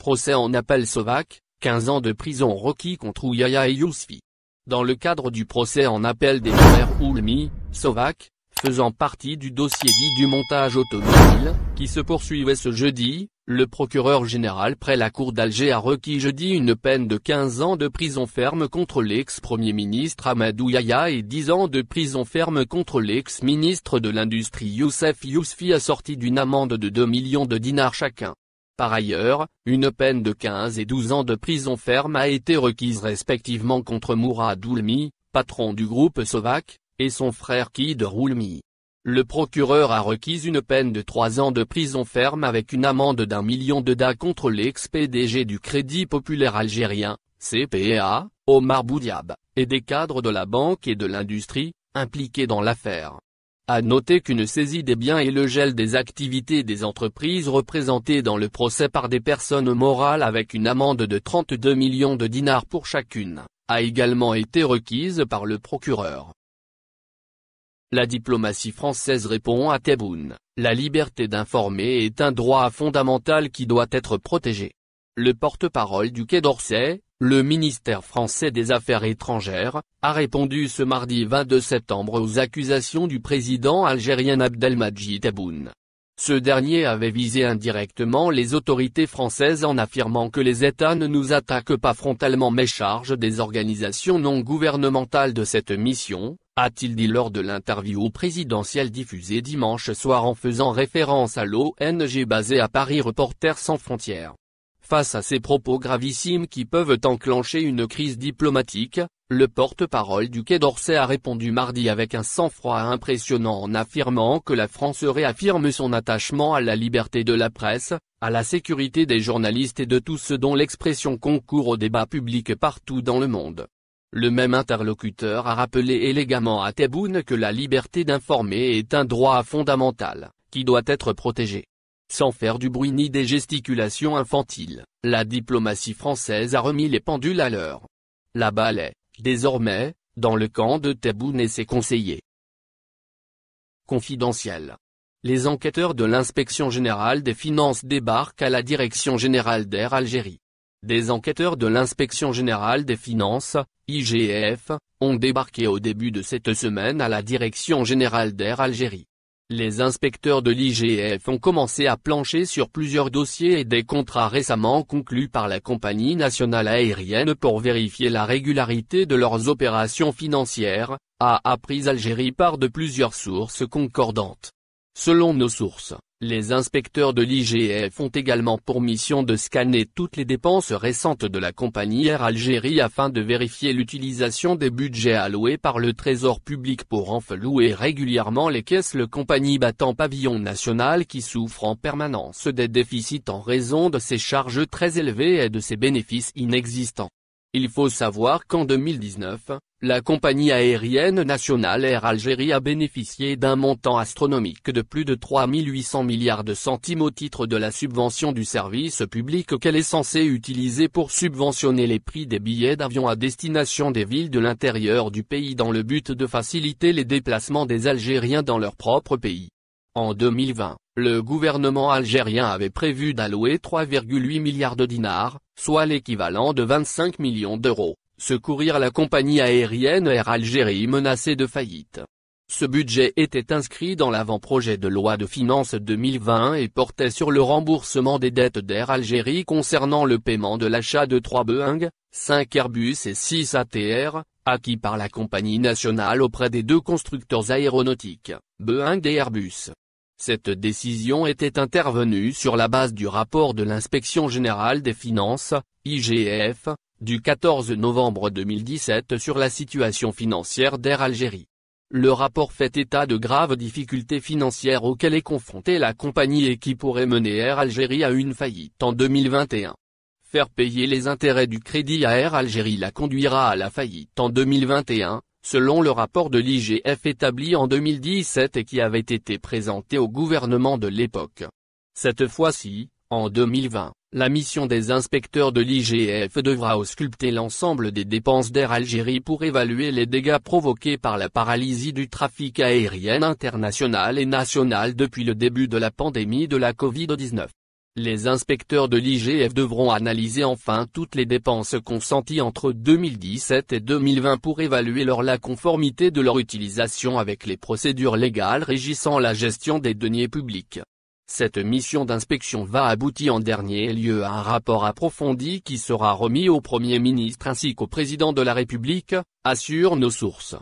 Procès en appel Sovac, 15 ans de prison requis contre Ouyaya et Yousfi. Dans le cadre du procès en appel des frères Oulmi, Sovac, faisant partie du dossier dit du montage automobile, qui se poursuivait ce jeudi, le procureur général près la cour d'Alger a requis jeudi une peine de 15 ans de prison ferme contre l'ex-premier ministre Amadou Yaya et 10 ans de prison ferme contre l'ex-ministre de l'Industrie Youssef Yousfi assorti d'une amende de 2 millions de dinars chacun. Par ailleurs, une peine de 15 et 12 ans de prison ferme a été requise respectivement contre Mourad Oulmi, patron du groupe Sovac, et son frère Kid Roulmi. Le procureur a requis une peine de 3 ans de prison ferme avec une amende d'un million de DA contre l'ex-PDG du Crédit Populaire Algérien, CPA, e Omar Boudiab, et des cadres de la banque et de l'industrie, impliqués dans l'affaire. A noter qu'une saisie des biens et le gel des activités des entreprises représentées dans le procès par des personnes morales avec une amende de 32 millions de dinars pour chacune, a également été requise par le procureur. La diplomatie française répond à Tebboune, la liberté d'informer est un droit fondamental qui doit être protégé. Le porte-parole du Quai d'Orsay, le ministère français des Affaires étrangères, a répondu ce mardi 22 septembre aux accusations du président algérien Abdelmadjid Tebboune. Ce dernier avait visé indirectement les autorités françaises en affirmant que les États ne nous attaquent pas frontalement mais chargent des organisations non gouvernementales de cette mission, a-t-il dit lors de l'interview présidentielle diffusée dimanche soir en faisant référence à l'ONG basée à Paris Reporters sans frontières. Face à ces propos gravissimes qui peuvent enclencher une crise diplomatique, le porte-parole du Quai d'Orsay a répondu mardi avec un sang-froid impressionnant en affirmant que la France réaffirme son attachement à la liberté de la presse, à la sécurité des journalistes et de tous ceux dont l'expression concourt au débat public partout dans le monde. Le même interlocuteur a rappelé élégamment à Tebboune que la liberté d'informer est un droit fondamental, qui doit être protégé. Sans faire du bruit ni des gesticulations infantiles, la diplomatie française a remis les pendules à l'heure. La balle est, désormais, dans le camp de Tebboune et ses conseillers. Confidentiel. Les enquêteurs de l'inspection générale des finances débarquent à la direction générale d'Air Algérie. Des enquêteurs de l'inspection générale des finances, IGF, ont débarqué au début de cette semaine à la direction générale d'Air Algérie. Les inspecteurs de l'IGF ont commencé à plancher sur plusieurs dossiers et des contrats récemment conclus par la compagnie nationale aérienne pour vérifier la régularité de leurs opérations financières, a appris Algérie par de plusieurs sources concordantes. Selon nos sources, les inspecteurs de l'IGF ont également pour mission de scanner toutes les dépenses récentes de la compagnie Air Algérie afin de vérifier l'utilisation des budgets alloués par le Trésor public pour enflouer régulièrement les caisses le compagnie battant pavillon national qui souffre en permanence des déficits en raison de ses charges très élevées et de ses bénéfices inexistants. Il faut savoir qu'en 2019, la compagnie aérienne nationale Air Algérie a bénéficié d'un montant astronomique de plus de 800 milliards de centimes au titre de la subvention du service public qu'elle est censée utiliser pour subventionner les prix des billets d'avion à destination des villes de l'intérieur du pays dans le but de faciliter les déplacements des Algériens dans leur propre pays. En 2020, le gouvernement algérien avait prévu d'allouer 3,8 milliards de dinars, soit l'équivalent de 25 millions d'euros, secourir la compagnie aérienne Air Algérie menacée de faillite. Ce budget était inscrit dans l'avant-projet de loi de finances 2020 et portait sur le remboursement des dettes d'Air Algérie concernant le paiement de l'achat de 3 Boeing, 5 Airbus et 6 ATR, acquis par la compagnie nationale auprès des deux constructeurs aéronautiques, Boeing et Airbus. Cette décision était intervenue sur la base du rapport de l'Inspection Générale des Finances, IGF, du 14 novembre 2017 sur la situation financière d'Air Algérie. Le rapport fait état de graves difficultés financières auxquelles est confrontée la compagnie et qui pourraient mener Air Algérie à une faillite en 2021. Faire payer les intérêts du crédit à Air Algérie la conduira à la faillite en 2021, selon le rapport de l'IGF établi en 2017 et qui avait été présenté au gouvernement de l'époque. Cette fois-ci, en 2020, la mission des inspecteurs de l'IGF devra ausculter l'ensemble des dépenses d'Air Algérie pour évaluer les dégâts provoqués par la paralysie du trafic aérien international et national depuis le début de la pandémie de la Covid-19. Les inspecteurs de l'IGF devront analyser enfin toutes les dépenses consenties entre 2017 et 2020 pour évaluer leur la conformité de leur utilisation avec les procédures légales régissant la gestion des deniers publics. Cette mission d'inspection va aboutir en dernier lieu à un rapport approfondi qui sera remis au Premier ministre ainsi qu'au Président de la République, assurent nos sources.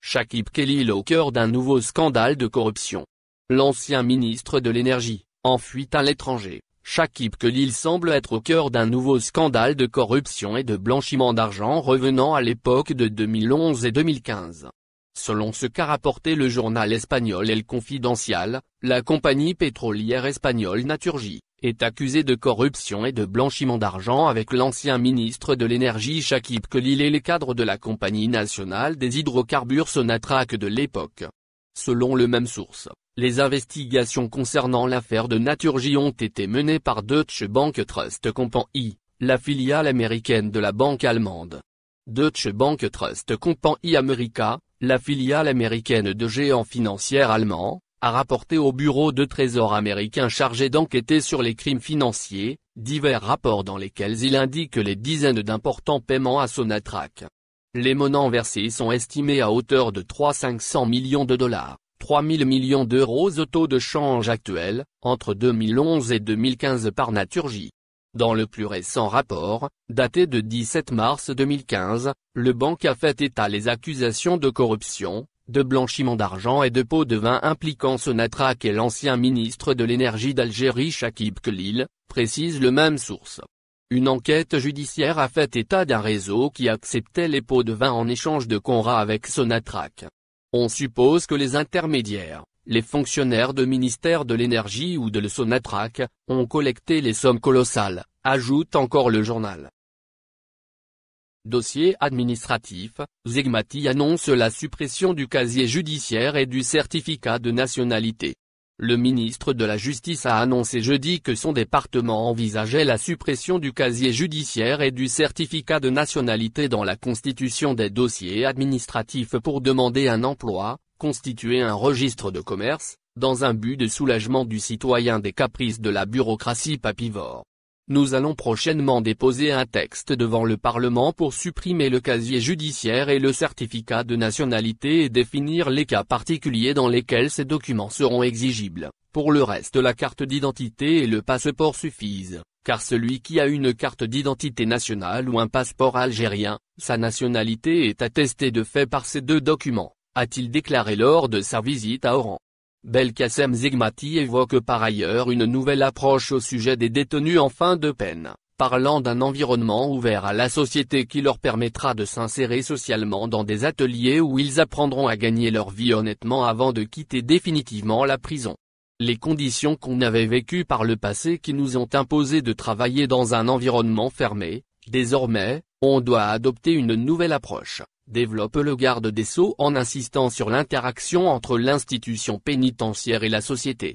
Shakib Kelly au cœur d'un nouveau scandale de corruption. L'ancien ministre de l'Énergie, en fuite à l'étranger, Shakib Khalil semble être au cœur d'un nouveau scandale de corruption et de blanchiment d'argent revenant à l'époque de 2011 et 2015. Selon ce qu'a rapporté le journal espagnol El Confidencial, la compagnie pétrolière espagnole Naturgy, est accusée de corruption et de blanchiment d'argent avec l'ancien ministre de l'énergie Shakib Khalil et les cadres de la compagnie nationale des hydrocarbures Sonatrach de l'époque. Selon le même source, les investigations concernant l'affaire de Naturgie ont été menées par Deutsche Bank Trust Company, la filiale américaine de la banque allemande. Deutsche Bank Trust Company America, la filiale américaine de géants financiers allemands, a rapporté au bureau de trésor américain chargé d'enquêter sur les crimes financiers, divers rapports dans lesquels il indique les dizaines d'importants paiements à Sonatrach. Les monnaies versés sont estimés à hauteur de 3 500 millions de dollars, 3 000 millions d'euros au taux de change actuel, entre 2011 et 2015 par Naturgie. Dans le plus récent rapport, daté de 17 mars 2015, le banque a fait état les accusations de corruption, de blanchiment d'argent et de pots de vin impliquant Sonatrach et l'ancien ministre de l'énergie d'Algérie Shakib Khalil, précise le même source. Une enquête judiciaire a fait état d'un réseau qui acceptait les pots de vin en échange de Conra avec Sonatrach. On suppose que les intermédiaires, les fonctionnaires de ministère de l'énergie ou de le Sonatrac, ont collecté les sommes colossales, ajoute encore le journal. Dossier administratif, Zegmati annonce la suppression du casier judiciaire et du certificat de nationalité. Le ministre de la Justice a annoncé jeudi que son département envisageait la suppression du casier judiciaire et du certificat de nationalité dans la constitution des dossiers administratifs pour demander un emploi, constituer un registre de commerce, dans un but de soulagement du citoyen des caprices de la bureaucratie papivore nous allons prochainement déposer un texte devant le Parlement pour supprimer le casier judiciaire et le certificat de nationalité et définir les cas particuliers dans lesquels ces documents seront exigibles. Pour le reste la carte d'identité et le passeport suffisent, car celui qui a une carte d'identité nationale ou un passeport algérien, sa nationalité est attestée de fait par ces deux documents, a-t-il déclaré lors de sa visite à Oran. Belkacem Zigmati évoque par ailleurs une nouvelle approche au sujet des détenus en fin de peine, parlant d'un environnement ouvert à la société qui leur permettra de s'insérer socialement dans des ateliers où ils apprendront à gagner leur vie honnêtement avant de quitter définitivement la prison. Les conditions qu'on avait vécues par le passé qui nous ont imposé de travailler dans un environnement fermé, désormais, on doit adopter une nouvelle approche, développe le garde des sceaux en insistant sur l'interaction entre l'institution pénitentiaire et la société.